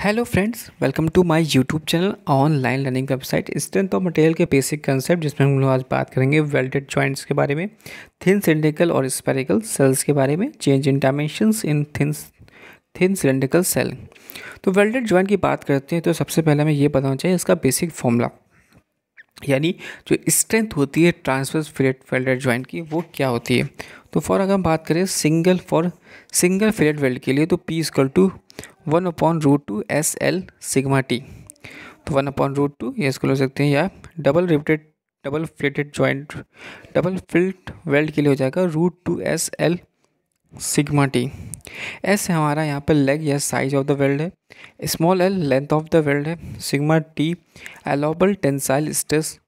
Hello friends welcome to my YouTube channel online learning website strength of material के basic concept जिसमें हम लोग आज बात करेंगे वेल्डेड जॉइंट्स के बारे में थिन सिलेंडिकल और स्पेरिकल सेल्स के बारे में change in dimension in thin thin cylindrical shell तो वेल्डेड जॉइंट की बात करते हैं तो सबसे पहले हमें ये बताना चाहिए इसका बेसिक फॉर्मूला यानी जो स्ट्रेंथ होती है ट्रांसफर्स फिलेट वेल्डेड जॉइंट की वो क्या होती है तो फॉर अगर हम बात करें single for single fillet weld के लिए तो P is equal to one upon root two S L sigma T तो वन अपॉन रूट टू ये इसको ले सकते हैं या double repeated double filleted joint double fillet weld के लिए हो जाएगा root two S L sigma T S हमारा यहाँ पर लेग या साइज ऑफ द वेल्ड है small L length of the weld है sigma T allowable tensile stress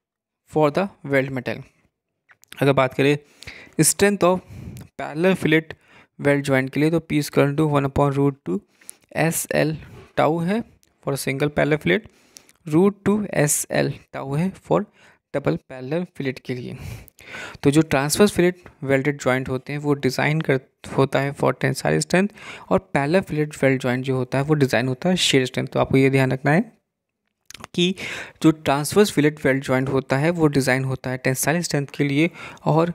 for the weld metal अगर बात करें strength of parallel fillet weld joint के लिए तो P square to one upon root two S L tau है for single parallel fillet root two S L tau है for double parallel fillet के लिए तो जो ट्रांसफर फिलेट वेल्डेड जॉइंट होते हैं वो डिज़ाइन कर होता है फॉर टेंसाइल स्ट्रेंथ और पैलर फ्लेट वेल्ड जॉइंट जो होता है वो डिज़ाइन होता है शेयर स्ट्रेंथ तो आपको ये ध्यान रखना है कि जो ट्रांसफर्स फिलेट वेल्ड जॉइंट होता है वो डिज़ाइन होता है टेंसाइल स्ट्रेंथ के लिए और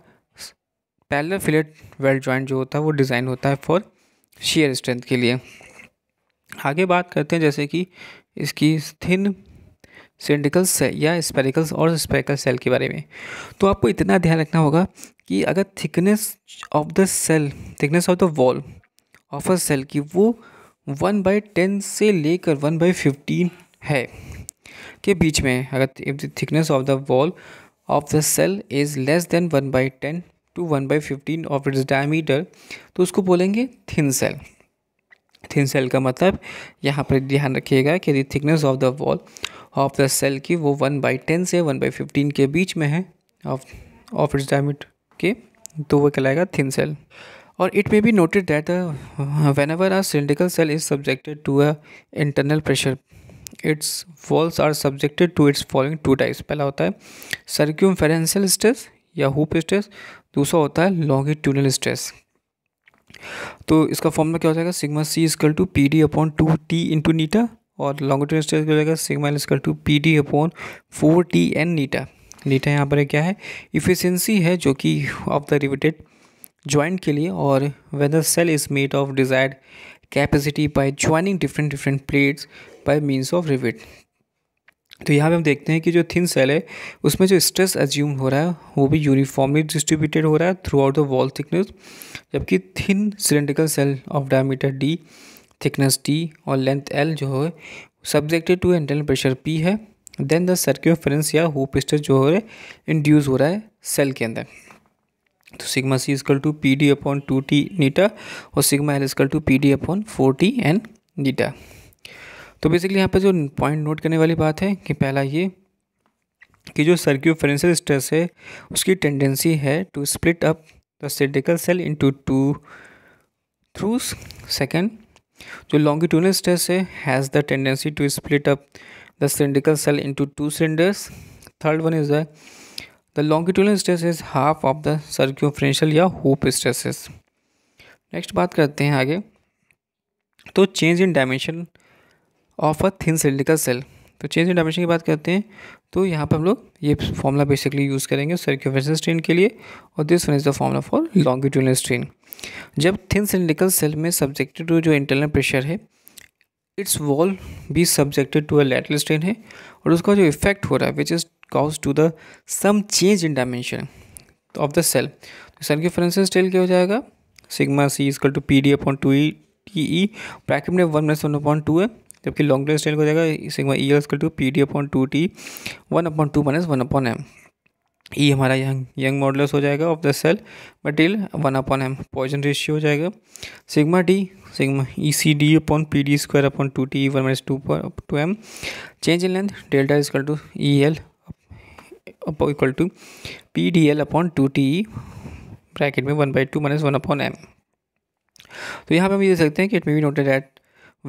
पैलर फिलेट वेल्ड जॉइंट जो होता है वो डिज़ाइन होता है फॉर शेयर स्ट्रेंथ के लिए आगे बात करते हैं जैसे कि इसकी थिन सिंडिकल्स या स्पेरिकल्स और स्पेरिकल सेल के बारे में तो आपको इतना ध्यान रखना होगा कि अगर thickness of the shell thickness of the wall of a shell की वो वन बाई टेन से लेकर वन बाई फिफ्टीन है के बीच में अगर if the thickness of the wall of the shell is less than one by ten to one by fifteen of its diameter तो उसको बोलेंगे थिन सेल थिन सेल का मतलब यहाँ पर ध्यान रखिएगा कि यदि thickness of the wall of the shell की वो वन बाई टेन से वन बाई फिफ्टीन के बीच में है ऑफ ऑफ इट्स डायमीटर के तो वो कहलाएगा थिन सेल और it may be noted that whenever are cylindrical shell is subjected to a internal pressure its walls are subjected to its following two types पहला होता है circumferential stress या hoop stress दूसरा होता है longitudinal stress तो इसका में क्या हो जाएगा sigma C is equal to P D upon two T into eta और लॉन्गिट्यूड स्ट्रेस हो जाएगा sigma L is equal to P D upon four T and eta eta यहाँ पर क्या है इफिशेंसी है जो कि ऑफ द रिविटेड ज्वाइंट के लिए और whether shell is made of desired capacity by joining different different plates by means of rivet तो यहाँ पे हम देखते हैं कि जो थिन सेल है उसमें जो स्ट्रेस एज्यूम हो रहा है वो भी यूनिफॉर्मली डिस्ट्रीब्यूटेड हो रहा है throughout the wall thickness जबकि thin cylindrical shell of diameter D thickness D और लेंथ एल जो है subjected to internal pressure P है देन द सर्क्योफ्रेंस या होप स्ट्रेस जो है इंड्यूस हो रहा है सेल के अंदर तो sigma C is equal to P D upon two T eta और sigma L is equal to P D upon four T and eta तो बेसिकली यहाँ पर जो पॉइंट नोट करने वाली बात है कि पहला ये कि जो सर्क्यूफरेंसल स्ट्रेस है उसकी टेंडेंसी है to split up the cylindrical shell into two troughs second जो लॉन्गिट्यूनल स्ट्रेस है has the tendency to split up the cylindrical shell into two cylinders third one is the longitudinal stress is half of the circumferential या hoop stresses next बात करते हैं आगे तो change in dimension of a thin cylindrical shell तो change in dimension की बात करते हैं तो यहाँ पर हम लोग ये फॉर्मूला बेसिकली यूज़ करेंगे सर्क्यूफेशन स्ट्रेन के लिए और this one is the formula for longitudinal strain जब थिन सिलिकल सेल में सब्जेक्टेड टू जो इंटरनल प्रेशर है its wall be subjected to a lateral strain है और उसका जो इफेक्ट हो रहा है which is cause to the some change in dimension of the shell तो सेल के क्या हो जाएगा sigma C is equal to P D upon two E T E bracket में one minus one upon two है जबकि लॉन्ग प्ले स्टाइल को जाएगा sigma E L two P D upon two T one upon two minus one upon M E हमारा Young Young modulus हो जाएगा of the shell material one upon M Poisson ratio हो जाएगा sigma D sigma E C D upon P D square upon two T one minus two पर two M change in length delta is equal to E L equal to P D L upon two T E bracket में one by two minus one upon M तो यहाँ पे हम ये देख सकते हैं कि it may be noted at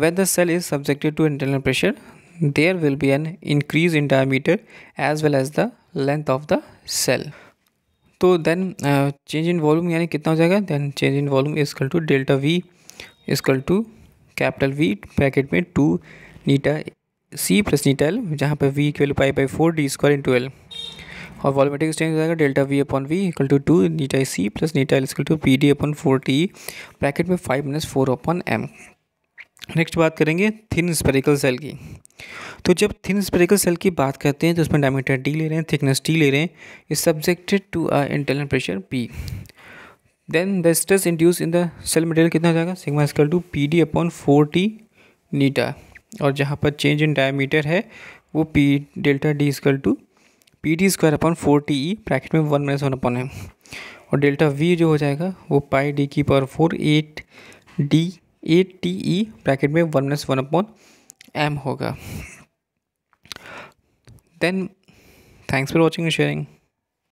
When the cell is subjected to internal pressure, there will be an increase in diameter as well as the length of the cell. तो देन चेंज इन वॉल्यूम यानी कितना हो जाएगा then change in volume is equal to delta V is equal to capital V bracket में two eta C plus eta L जहाँ पर V equal pi by four D square into L और volumetric change हो जाएगा delta V upon V equal to two eta C plus eta L equal to P D upon four T bracket में five minus four upon M next बात करेंगे thin spherical cell की तो जब thin spherical cell की बात करते हैं तो उसमें डायमीटर डी ले रहे हैं थिकनेस टी ले रहे हैं is subjected to a internal pressure P then the stress induced in the shell material कितना हो जाएगा sigma square to P D upon four T eta और जहाँ पर चेंज इन डायमीटर है वो P delta D square to P D square upon four T E bracket में one minus one upon है और डेल्टा वी जो हो जाएगा वो पाई डी की power four eight D A T E bracket में one plus one upon M होगा then thanks for watching and sharing